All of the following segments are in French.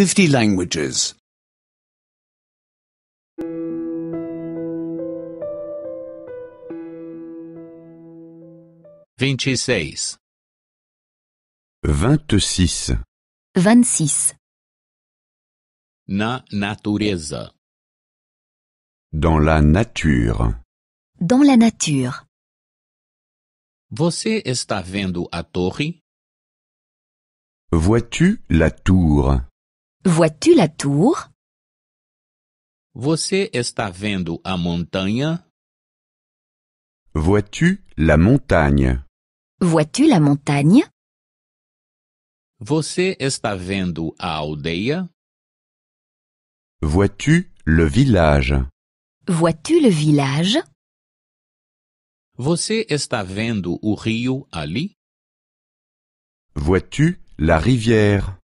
50 languages. 26. 26. 26. Na natureza. Dans la nature. Dans la nature. Você está vendo a torre? Vois-tu la tour Vois-tu la tour? Você está vendo a montagne. Vois-tu la montagne? Vois-tu la montagne? Você está vendo a aldeia? Vois-tu le village? Vois-tu le village? Você está vendo o rio ali? Vois-tu la rivière?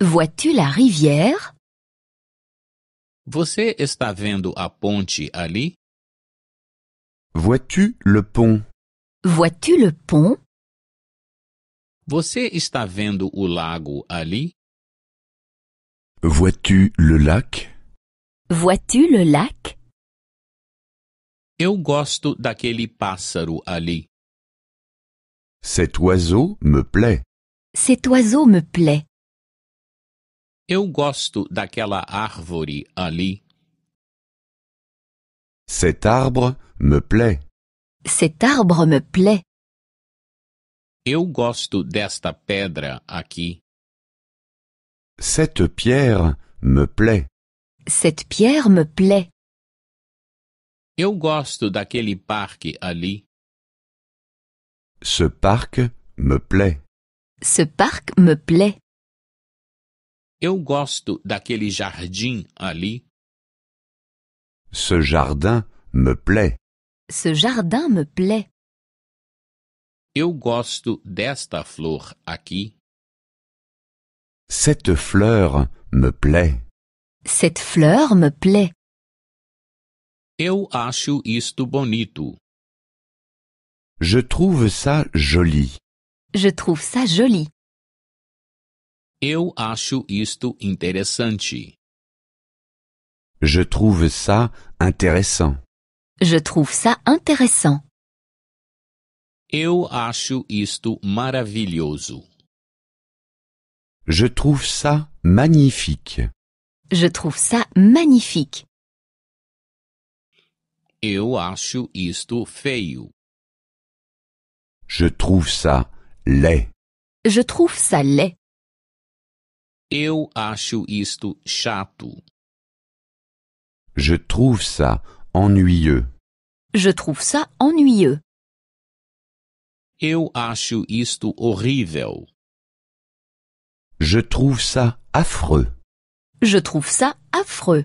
Vois-tu la rivière? Você está vendo a ponte ali? Vois-tu le pont? Vois-tu le pont? Você está vendo o lago ali? Vois-tu le lac? Vois-tu le lac? Eu gosto daquele pássaro ali. Cet oiseau me plaît. Cet oiseau me plaît. Eu gosto daquela árvore ali. Cet arbre me plaît. Cet arbre me plaît. Eu gosto desta pedra aqui. Cette pierre me plaît. Cette pierre me plaît. Eu gosto daquele parque ali. Ce parc me plaît. Ce parc me plaît. Eu gosto daquele jardim ali. Ce jardin me plaît. Ce jardin me plaît. Eu gosto desta flor aqui. Cette fleur me plaît. Cette fleur me plaît. Eu acho isto bonito. Je trouve ça joli. Je trouve ça joli. Eu acho isto interessante. Je trouve ça intéressant. Je trouve ça intéressant. Eu acho isto maravilhoso. Je trouve ça magnifique. Je trouve ça magnifique. Eu acho isto feio. Je trouve ça laid. Je trouve ça laid. Eu acho isto chato. Je trouve ça ennuyeux. Je trouve ça ennuyeux. Eu acho isto horrível. Je trouve ça affreux. Je trouve ça affreux.